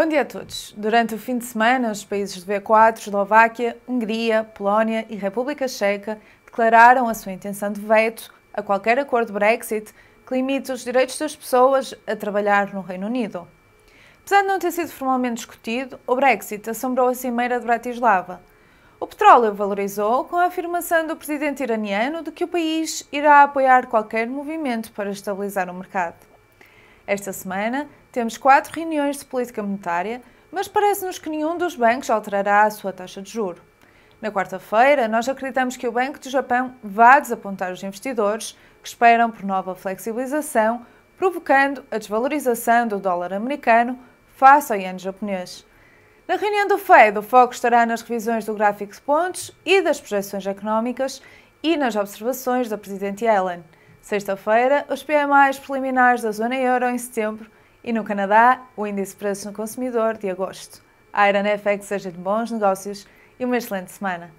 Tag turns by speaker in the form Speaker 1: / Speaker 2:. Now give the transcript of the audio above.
Speaker 1: Bom dia a todos. Durante o fim de semana, os países do b 4 Eslováquia, Hungria, Polónia e República Checa declararam a sua intenção de veto a qualquer acordo Brexit que limite os direitos das pessoas a trabalhar no Reino Unido. Apesar de não ter sido formalmente discutido, o Brexit assombrou a cimeira de Bratislava. O petróleo valorizou com a afirmação do presidente iraniano de que o país irá apoiar qualquer movimento para estabilizar o mercado. Esta semana temos quatro reuniões de política monetária, mas parece-nos que nenhum dos bancos alterará a sua taxa de juro. Na quarta-feira, nós acreditamos que o Banco do Japão vá desapontar os investidores que esperam por nova flexibilização, provocando a desvalorização do dólar americano face ao iene japonês. Na reunião do FED, o foco estará nas revisões do gráfico de pontos e das projeções económicas e nas observações da Presidente Ellen. Sexta-feira, os PMIs preliminares da zona euro em setembro e no Canadá, o índice de preços no consumidor de agosto. A Iron FX é seja de bons negócios e uma excelente semana.